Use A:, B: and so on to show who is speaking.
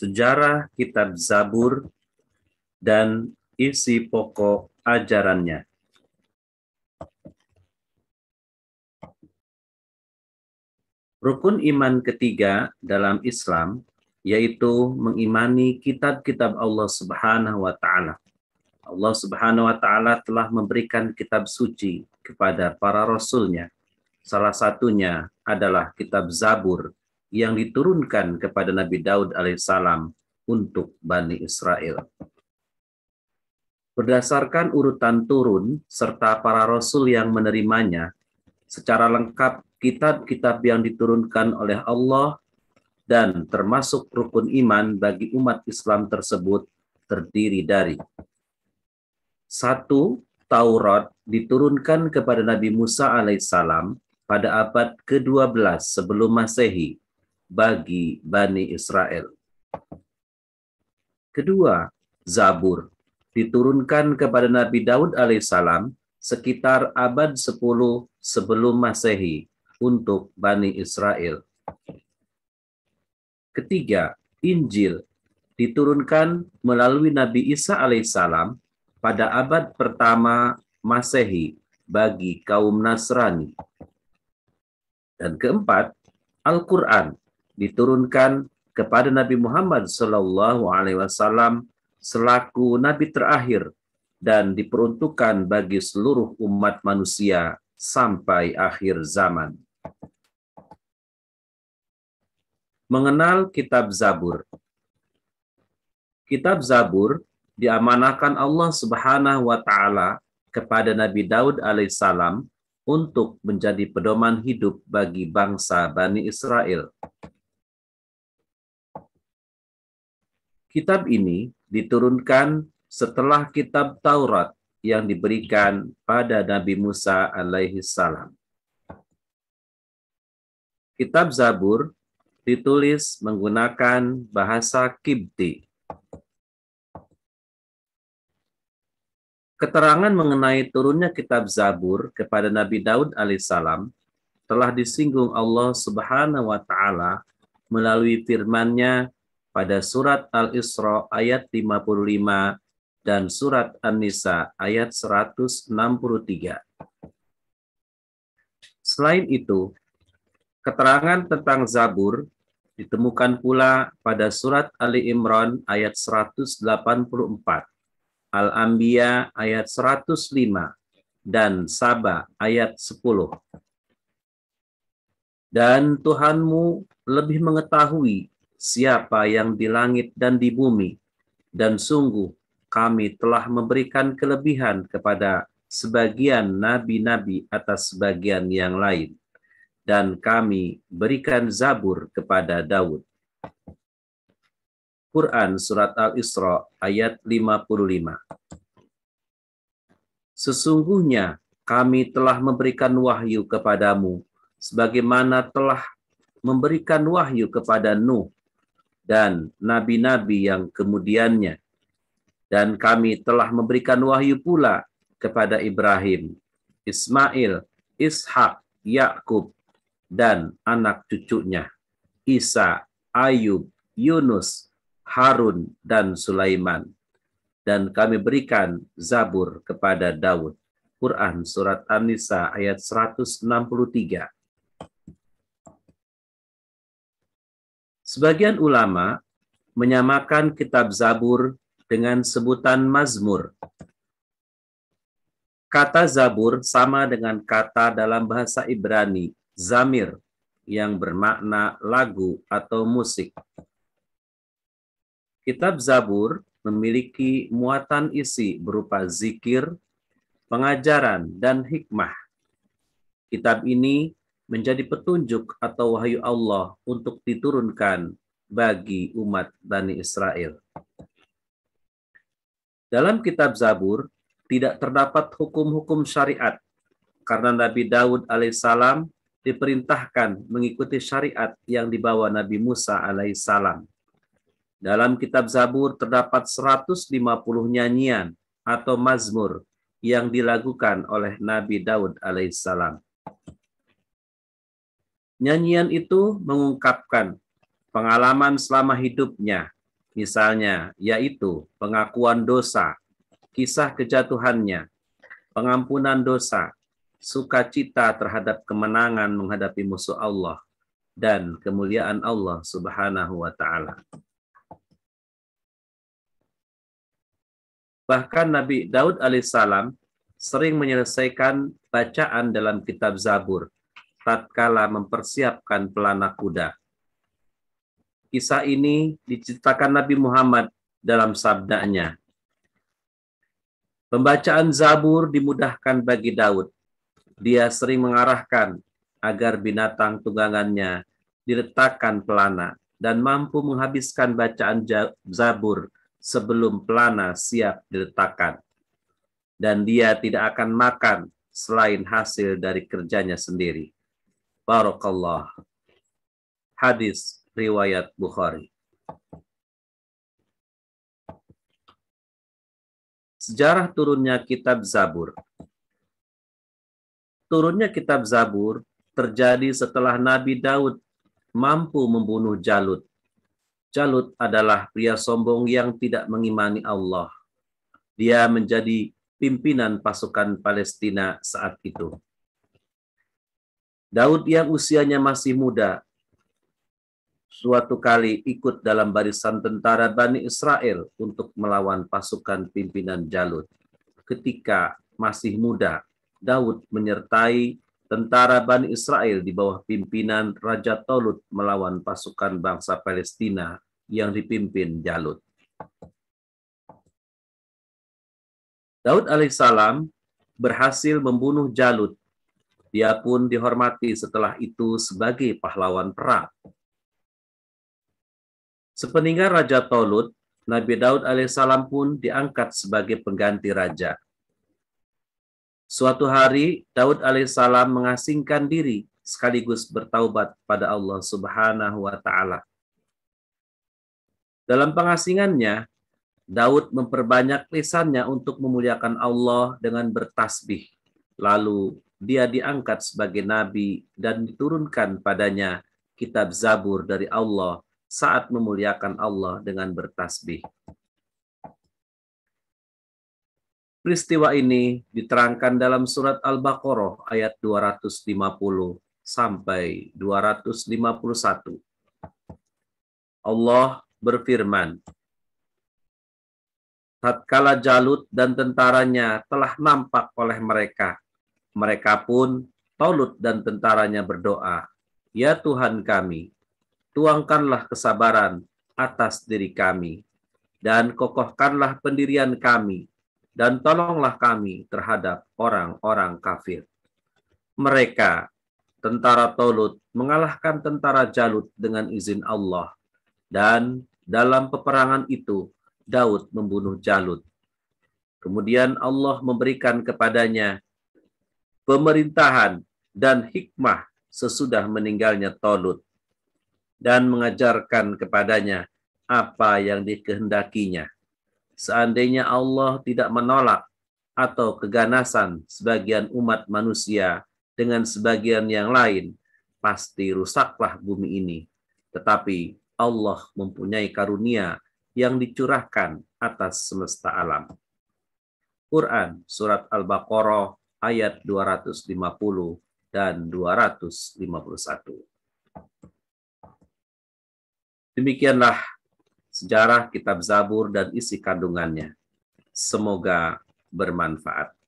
A: sejarah kitab Zabur, dan isi pokok ajarannya. Rukun iman ketiga dalam Islam yaitu mengimani kitab-kitab Allah Subhanahu wa taala. Allah Subhanahu wa taala telah memberikan kitab suci kepada para rasulnya. Salah satunya adalah kitab Zabur yang diturunkan kepada Nabi Daud alaihissalam untuk Bani Israel. Berdasarkan urutan turun serta para rasul yang menerimanya, secara lengkap kitab-kitab yang diturunkan oleh Allah dan termasuk rukun iman bagi umat Islam tersebut terdiri dari satu Taurat diturunkan kepada Nabi Musa alaihissalam pada abad ke-12 sebelum Masehi bagi Bani Israel. Kedua, Zabur diturunkan kepada Nabi Daud alaihissalam sekitar abad 10 sebelum Masehi untuk Bani Israel. Ketiga, Injil diturunkan melalui Nabi Isa alaihissalam pada abad pertama Masehi bagi kaum Nasrani. Dan keempat, Al-Quran diturunkan kepada Nabi Muhammad Shallallahu Alaihi Wasallam selaku Nabi terakhir dan diperuntukkan bagi seluruh umat manusia sampai akhir zaman. Mengenal Kitab Zabur Kitab Zabur diamanahkan Allah Subhanahu wa Ta'ala kepada Nabi Daud Alaihissalam untuk menjadi pedoman hidup bagi bangsa Bani Israel. Kitab ini diturunkan setelah kitab Taurat yang diberikan pada Nabi Musa alaihi salam. Kitab Zabur ditulis menggunakan bahasa Kibti. Keterangan mengenai turunnya kitab Zabur kepada Nabi Daud alaihissalam telah disinggung Allah Subhanahu wa taala melalui firman-Nya pada surat Al-Isra ayat 55 dan surat An-Nisa ayat 163. Selain itu, keterangan tentang Zabur ditemukan pula pada surat Ali Imran ayat 184, Al-Anbiya ayat 105, dan Saba ayat 10. Dan Tuhanmu lebih mengetahui siapa yang di langit dan di bumi. Dan sungguh kami telah memberikan kelebihan kepada sebagian nabi-nabi atas sebagian yang lain. Dan kami berikan zabur kepada Daud. Quran Surat Al-Isra ayat 55 Sesungguhnya kami telah memberikan wahyu kepadamu sebagaimana telah memberikan wahyu kepada Nuh dan nabi-nabi yang kemudiannya. Dan kami telah memberikan wahyu pula kepada Ibrahim, Ismail, Ishak, Yakub, dan anak cucunya, Isa, Ayub, Yunus, Harun, dan Sulaiman. Dan kami berikan Zabur kepada Daud. Quran Surat An-Nisa ayat 163 Sebagian ulama menyamakan kitab Zabur dengan sebutan Mazmur. Kata Zabur sama dengan kata dalam bahasa Ibrani, Zamir, yang bermakna lagu atau musik. Kitab Zabur memiliki muatan isi berupa zikir, pengajaran, dan hikmah. Kitab ini menjadi petunjuk atau wahyu Allah untuk diturunkan bagi umat Bani Israel. Dalam kitab Zabur tidak terdapat hukum-hukum syariat karena Nabi Daud alaihissalam diperintahkan mengikuti syariat yang dibawa Nabi Musa alaihissalam. Dalam kitab Zabur terdapat 150 nyanyian atau mazmur yang dilakukan oleh Nabi Daud alaihissalam. Nyanyian itu mengungkapkan pengalaman selama hidupnya, misalnya yaitu pengakuan dosa, kisah kejatuhannya, pengampunan dosa, sukacita terhadap kemenangan menghadapi musuh Allah, dan kemuliaan Allah Subhanahu wa Ta'ala. Bahkan Nabi Daud Alaihissalam sering menyelesaikan bacaan dalam Kitab Zabur tatkala mempersiapkan pelana kuda. Kisah ini diceritakan Nabi Muhammad dalam sabdanya. Pembacaan Zabur dimudahkan bagi Daud. Dia sering mengarahkan agar binatang tunggangannya diletakkan pelana dan mampu menghabiskan bacaan Zabur sebelum pelana siap diletakkan. Dan dia tidak akan makan selain hasil dari kerjanya sendiri. Barakallah. Hadis riwayat Bukhari. Sejarah turunnya kitab Zabur. Turunnya kitab Zabur terjadi setelah Nabi Daud mampu membunuh Jalut. Jalut adalah pria sombong yang tidak mengimani Allah. Dia menjadi pimpinan pasukan Palestina saat itu. Daud yang usianya masih muda, suatu kali ikut dalam barisan tentara Bani Israel untuk melawan pasukan pimpinan Jalut. Ketika masih muda, Daud menyertai tentara Bani Israel di bawah pimpinan Raja Tolut melawan pasukan bangsa Palestina yang dipimpin Jalut. Daud alaihissalam berhasil membunuh Jalut dia pun dihormati setelah itu sebagai pahlawan perang. Sepeninggal Raja Tolut, Nabi Daud alaihissalam pun diangkat sebagai pengganti raja. Suatu hari, Daud alaihissalam mengasingkan diri sekaligus bertaubat pada Allah Subhanahu wa taala. Dalam pengasingannya, Daud memperbanyak lisannya untuk memuliakan Allah dengan bertasbih, lalu dia diangkat sebagai nabi dan diturunkan padanya kitab Zabur dari Allah saat memuliakan Allah dengan bertasbih. Peristiwa ini diterangkan dalam surat Al-Baqarah ayat 250 sampai 251. Allah berfirman, Tatkala Jalut dan tentaranya telah nampak oleh mereka, mereka pun Taulut dan tentaranya berdoa, "Ya Tuhan kami, tuangkanlah kesabaran atas diri kami dan kokohkanlah pendirian kami dan tolonglah kami terhadap orang-orang kafir." Mereka tentara Tolut mengalahkan tentara Jalut dengan izin Allah dan dalam peperangan itu Daud membunuh Jalut. Kemudian Allah memberikan kepadanya pemerintahan, dan hikmah sesudah meninggalnya Tolut dan mengajarkan kepadanya apa yang dikehendakinya. Seandainya Allah tidak menolak atau keganasan sebagian umat manusia dengan sebagian yang lain, pasti rusaklah bumi ini. Tetapi Allah mempunyai karunia yang dicurahkan atas semesta alam. Quran Surat Al-Baqarah ayat 250 dan 251. Demikianlah sejarah kitab Zabur dan isi kandungannya. Semoga bermanfaat.